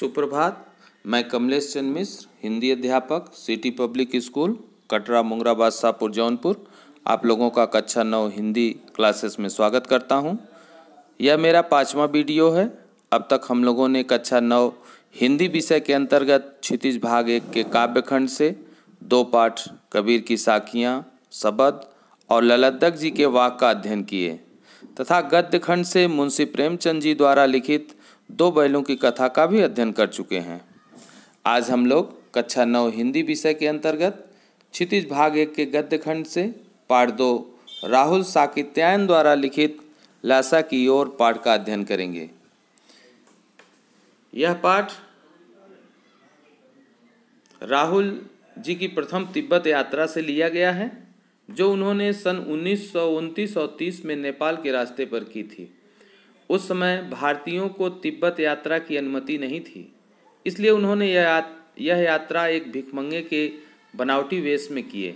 सुप्रभात मैं कमलेश चंद मिश्र हिंदी अध्यापक city public school Katra Mungrabad Shahpur Jaunpur आप लोगों का कक्षा नौ हिंदी क्लासेस में स्वागत करता हूं। यह मेरा पाँचवा वीडियो है अब तक हम लोगों ने कक्षा नौ हिंदी विषय के अंतर्गत क्षितिज भाग एक के काव्यखंड से दो पाठ कबीर की साखियाँ शबद और ललद्दक जी के वाक का अध्ययन किए तथा गद्य खंड से मुंशी प्रेमचंद जी द्वारा लिखित दो बैलों की कथा का भी अध्ययन कर चुके हैं आज हम लोग कक्षा नौ हिंदी विषय के अंतर्गत क्षितिज भाग एक के गद्य खंड से पाठ दो राहुल साकित्यायन द्वारा लिखित लासा की ओर पाठ का अध्ययन करेंगे यह पाठ राहुल जी की प्रथम तिब्बत यात्रा से लिया गया है जो उन्होंने सन उन्नीस और 30 में नेपाल के रास्ते पर की थी उस समय भारतीयों को तिब्बत यात्रा की अनुमति नहीं थी इसलिए उन्होंने यह या, यह यात्रा एक भिखमंगे के बनावटी वेश में किए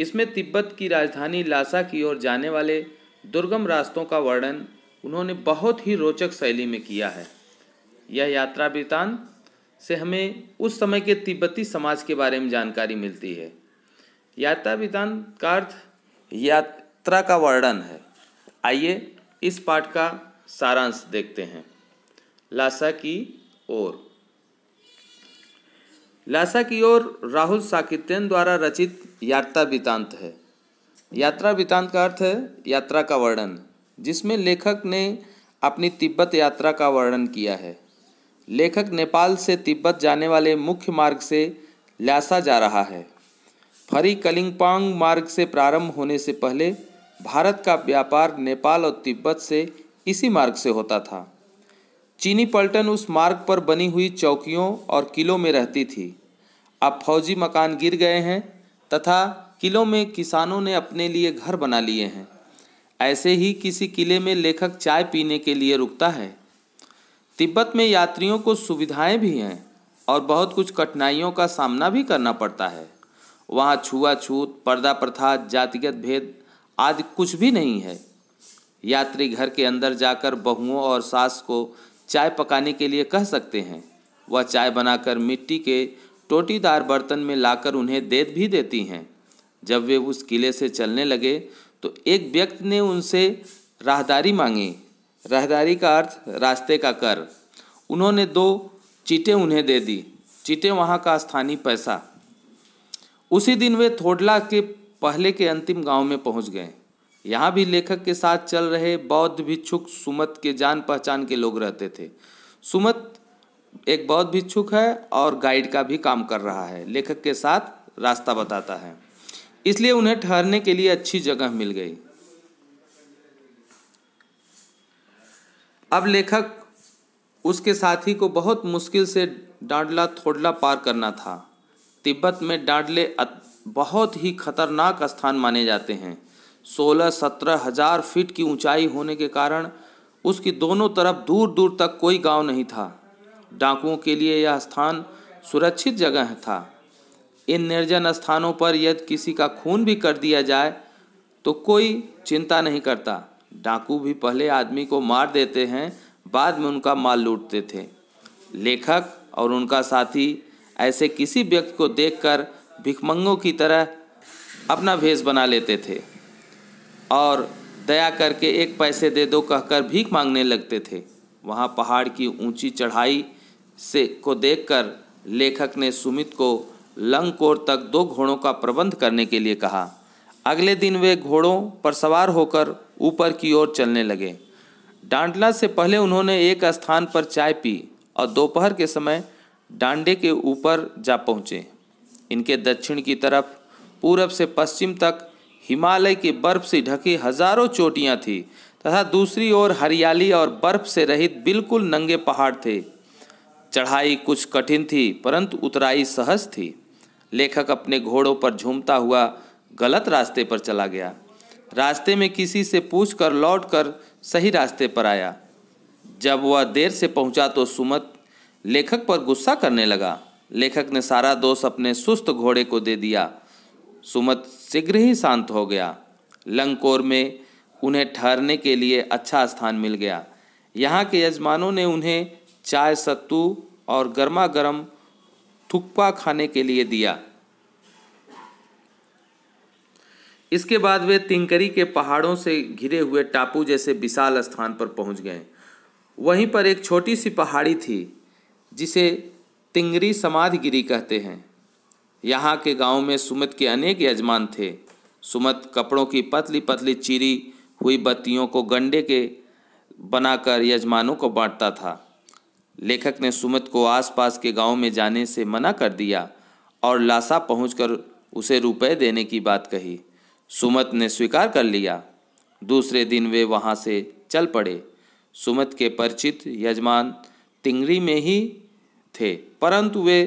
इसमें तिब्बत की राजधानी लासा की ओर जाने वाले दुर्गम रास्तों का वर्णन उन्होंने बहुत ही रोचक शैली में किया है यह यात्रा वृतान से हमें उस समय के तिब्बती समाज के बारे में जानकारी मिलती है यात्रा वृतान का अर्थ यात्रा का वर्णन है आइए इस पाठ का सारांश देखते हैं लासा की ओर लासा की ओर राहुल साकित्यन द्वारा रचित यात्रा वृतांत है यात्रा वृतांत का अर्थ है यात्रा का वर्णन जिसमें लेखक ने अपनी तिब्बत यात्रा का वर्णन किया है लेखक नेपाल से तिब्बत जाने वाले मुख्य मार्ग से ल्यासा जा रहा है फरी कलिंगपांग मार्ग से प्रारंभ होने से पहले भारत का व्यापार नेपाल और तिब्बत से इसी मार्ग से होता था चीनी पलटन उस मार्ग पर बनी हुई चौकियों और किलों में रहती थी अब फौजी मकान गिर गए हैं तथा किलों में किसानों ने अपने लिए घर बना लिए हैं ऐसे ही किसी किले में लेखक चाय पीने के लिए रुकता है तिब्बत में यात्रियों को सुविधाएं भी हैं और बहुत कुछ कठिनाइयों का सामना भी करना पड़ता है वहाँ छुआछूत पर्दा प्रथा जातिगत भेद आदि कुछ भी नहीं है यात्री घर के अंदर जाकर बहुओं और सास को चाय पकाने के लिए कह सकते हैं वह चाय बनाकर मिट्टी के टोटीदार बर्तन में लाकर उन्हें दे भी देती हैं जब वे उस किले से चलने लगे तो एक व्यक्ति ने उनसे राहदारी मांगी राहदारी का अर्थ रास्ते का कर उन्होंने दो चीटें उन्हें दे दी चीटें वहाँ का स्थानीय पैसा उसी दिन वे थोडला के पहले के अंतिम गांव में पहुंच गए यहाँ भी लेखक के साथ चल रहे बौद्ध भिक्षुक सुमत के जान पहचान के लोग रहते थे सुमत एक बौद्ध भिक्षुक है और गाइड का भी काम कर रहा है लेखक के साथ रास्ता बताता है इसलिए उन्हें ठहरने के लिए अच्छी जगह मिल गई अब लेखक उसके साथी को बहुत मुश्किल से डांडला थोड़ला पार करना था तिब्बत में डांडले बहुत ही खतरनाक स्थान माने जाते हैं सोलह सत्रह हजार फीट की ऊंचाई होने के कारण उसकी दोनों तरफ दूर दूर तक कोई गांव नहीं था डाकुओं के लिए यह स्थान सुरक्षित जगह था इन निर्जन स्थानों पर यदि किसी का खून भी कर दिया जाए तो कोई चिंता नहीं करता डाकू भी पहले आदमी को मार देते हैं बाद में उनका माल लूटते थे लेखक और उनका साथी ऐसे किसी व्यक्ति को देखकर भिखमंगों की तरह अपना भेष बना लेते थे और दया करके एक पैसे दे दो कहकर भीख मांगने लगते थे वहाँ पहाड़ की ऊंची चढ़ाई से को देखकर लेखक ने सुमित को लंगकोर तक दो घोड़ों का प्रबंध करने के लिए कहा अगले दिन वे घोड़ों पर सवार होकर ऊपर की ओर चलने लगे डांडला से पहले उन्होंने एक स्थान पर चाय पी और दोपहर के समय डांडे के ऊपर जा पहुँचे इनके दक्षिण की तरफ पूरब से पश्चिम तक हिमालय की बर्फ से ढकी हजारों चोटियाँ थीं तथा दूसरी ओर हरियाली और बर्फ से रहित बिल्कुल नंगे पहाड़ थे चढ़ाई कुछ कठिन थी परंतु उतराई सहज थी लेखक अपने घोड़ों पर झूमता हुआ गलत रास्ते पर चला गया रास्ते में किसी से पूछ कर लौट कर सही रास्ते पर आया जब वह देर से पहुंचा तो सुमत लेखक पर गुस्सा करने लगा लेखक ने सारा दोष अपने सुस्त घोड़े को दे दिया सुमत शीघ्र ही शांत हो गया लंकोर में उन्हें ठहरने के लिए अच्छा स्थान मिल गया यहाँ के यजमानों ने उन्हें चाय सत्तू और गर्मा गर्म थुक्पा खाने के लिए दिया इसके बाद वे तिंकरी के पहाड़ों से घिरे हुए टापू जैसे विशाल स्थान पर पहुंच गए वहीं पर एक छोटी सी पहाड़ी थी जिसे तिंगरी समाधिगिरी कहते हैं यहाँ के गांव में सुमित के अनेक यजमान थे सुमत कपड़ों की पतली पतली चीरी हुई बत्तियों को गंडे के बनाकर यजमानों को बांटता था लेखक ने सुमित को आसपास के गांव में जाने से मना कर दिया और लासा पहुंचकर उसे रुपए देने की बात कही सुमत ने स्वीकार कर लिया दूसरे दिन वे वहां से चल पड़े सुमत के परिचित यजमान तिंगरी में ही थे परंतु वे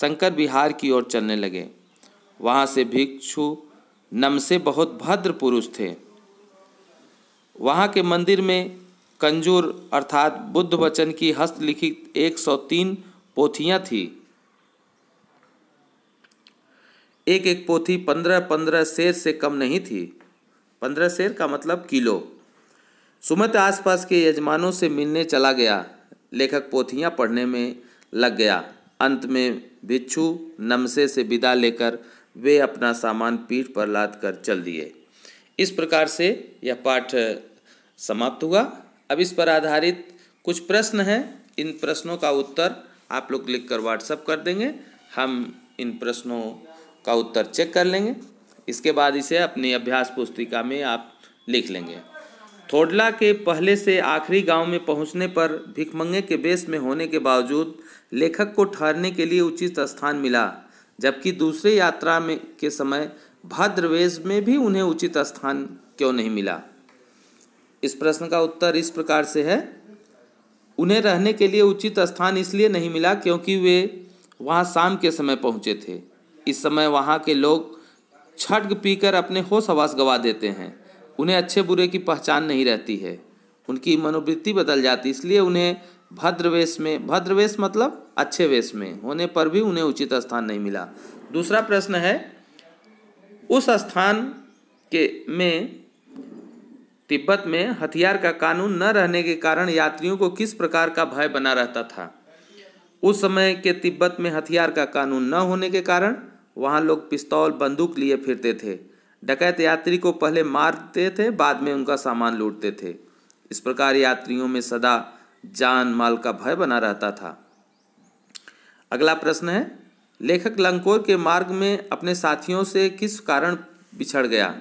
शंकर विहार की ओर चलने लगे वहाँ से भिक्षु नम से बहुत भद्र पुरुष थे वहाँ के मंदिर में कंजूर अर्थात बुद्ध वचन की हस्तलिखित 103 पोथियाँ थी एक एक पोथी पंद्रह पंद्रह शेर से कम नहीं थी पंद्रह शेर का मतलब किलो सुमित आसपास के यजमानों से मिलने चला गया लेखक पोथियाँ पढ़ने में लग गया अंत में भिक्षु नमसे से विदा लेकर वे अपना सामान पीठ पर लाद कर चल दिए इस प्रकार से यह पाठ समाप्त हुआ अब इस पर आधारित कुछ प्रश्न हैं इन प्रश्नों का उत्तर आप लोग लिख कर व्हाट्सअप कर देंगे हम इन प्रश्नों का उत्तर चेक कर लेंगे इसके बाद इसे अपनी अभ्यास पुस्तिका में आप लिख लेंगे थोडला के पहले से आखिरी गांव में पहुंचने पर भिखमंगे के बेस में होने के बावजूद लेखक को ठहरने के लिए उचित स्थान मिला जबकि दूसरे यात्रा में के समय भद्रवेश में भी उन्हें उचित स्थान क्यों नहीं मिला इस प्रश्न का उत्तर इस प्रकार से है उन्हें रहने के लिए उचित स्थान इसलिए नहीं मिला क्योंकि वे वहाँ शाम के समय पहुँचे थे इस समय वहाँ के लोग छठ पीकर अपने होश आवास गवा देते हैं उन्हें अच्छे बुरे की पहचान नहीं रहती है उनकी मनोवृत्ति बदल जाती इसलिए उन्हें भद्रवेश में भद्रवेश मतलब अच्छे वेश में होने पर भी उन्हें उचित स्थान नहीं मिला दूसरा प्रश्न है उस स्थान के में तिब्बत में हथियार का कानून न रहने के कारण यात्रियों को किस प्रकार का भय बना रहता था उस समय के तिब्बत में हथियार का कानून न होने के कारण वहाँ लोग पिस्तौल बंदूक लिए फिरते थे डकैत यात्री को पहले मारते थे बाद में उनका सामान लूटते थे इस प्रकार यात्रियों में सदा जान माल का भय बना रहता था अगला प्रश्न है लेखक लंकोर के मार्ग में अपने साथियों से किस कारण बिछड़ गया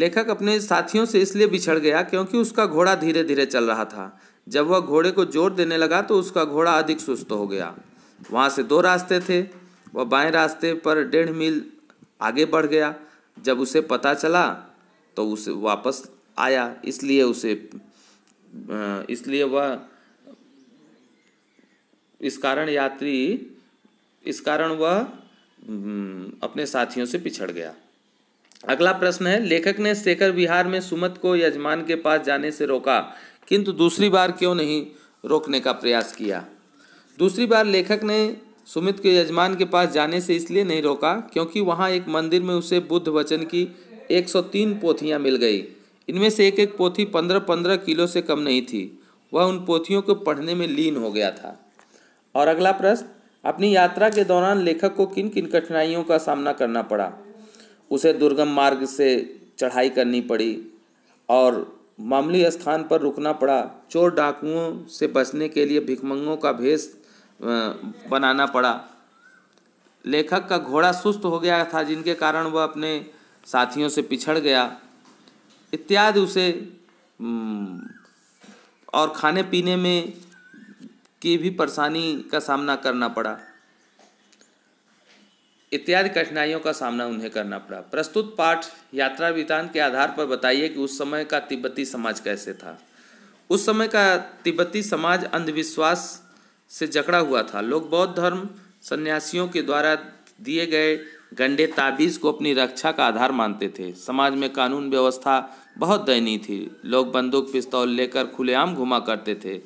लेखक अपने साथियों से इसलिए बिछड़ गया क्योंकि उसका घोड़ा धीरे धीरे चल रहा था जब वह घोड़े को जोर देने लगा तो उसका घोड़ा अधिक सुस्त हो गया वहाँ से दो रास्ते थे वह बाएं रास्ते पर डेढ़ मील आगे बढ़ गया जब उसे पता चला तो उसे वापस आया इसलिए उसे इसलिए वह इस कारण यात्री इस कारण वह अपने साथियों से पिछड़ गया अगला प्रश्न है लेखक ने शेखर विहार में सुमत को यजमान के पास जाने से रोका किंतु दूसरी बार क्यों नहीं रोकने का प्रयास किया दूसरी बार लेखक ने सुमित के यजमान के पास जाने से इसलिए नहीं रोका क्योंकि वहाँ एक मंदिर में उसे बुद्ध वचन की 103 पोथियाँ मिल गई इनमें से एक एक पोथी पंद्रह पंद्रह किलो से कम नहीं थी वह उन पोथियों को पढ़ने में लीन हो गया था और अगला प्रश्न अपनी यात्रा के दौरान लेखक को किन किन कठिनाइयों का सामना करना पड़ा उसे दुर्गम मार्ग से चढ़ाई करनी पड़ी और मामूली स्थान पर रुकना पड़ा चोर डाकुओं से बचने के लिए भिकमंगों का भेष बनाना पड़ा लेखक का घोड़ा सुस्त हो गया था जिनके कारण वह अपने साथियों से पिछड़ गया इत्यादि उसे और खाने पीने में की भी परेशानी का सामना करना पड़ा इत्यादि कठिनाइयों का सामना उन्हें करना पड़ा प्रस्तुत पाठ यात्रा वितान के आधार पर बताइए कि उस समय का तिब्बती समाज कैसे था उस समय का तिब्बती समाज अंधविश्वास से जकड़ा हुआ था लोग बौद्ध धर्म सन्यासियों के द्वारा दिए गए गंडे ताबीज को अपनी रक्षा का आधार मानते थे समाज में कानून व्यवस्था बहुत दयनीय थी लोग बंदूक पिस्तौल लेकर खुलेआम घुमा करते थे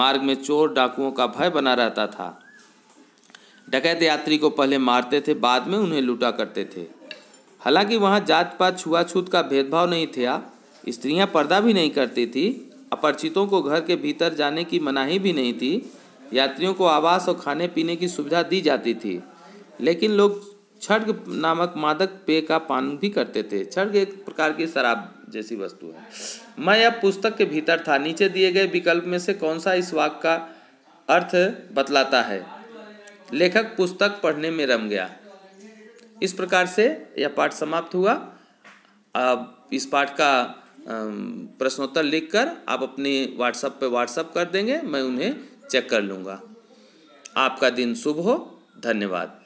मार्ग में चोर डाकुओं का भय बना रहता था डकैत यात्री को पहले मारते थे बाद में उन्हें लूटा करते थे हालांकि वहाँ जात पात छुआछूत का भेदभाव नहीं था स्त्रियाँ पर्दा भी नहीं करती थी अपरिचितों को घर के भीतर जाने की मनाही भी नहीं थी यात्रियों को आवास और खाने पीने की सुविधा दी जाती थी लेकिन लोग छठ नामक मादक पेय का पान भी करते थे छर्ग एक प्रकार की शराब जैसी वस्तु है मैं अब पुस्तक के भीतर था नीचे दिए गए विकल्प में से कौन सा इस वाक का अर्थ बतलाता है लेखक पुस्तक पढ़ने में रम गया इस प्रकार से यह पाठ समाप्त हुआ अब इस पाठ का प्रश्नोत्तर लिखकर आप अपने व्हाट्सएप पर व्हाट्सएप कर देंगे मैं उन्हें चेक कर लूँगा आपका दिन शुभ हो धन्यवाद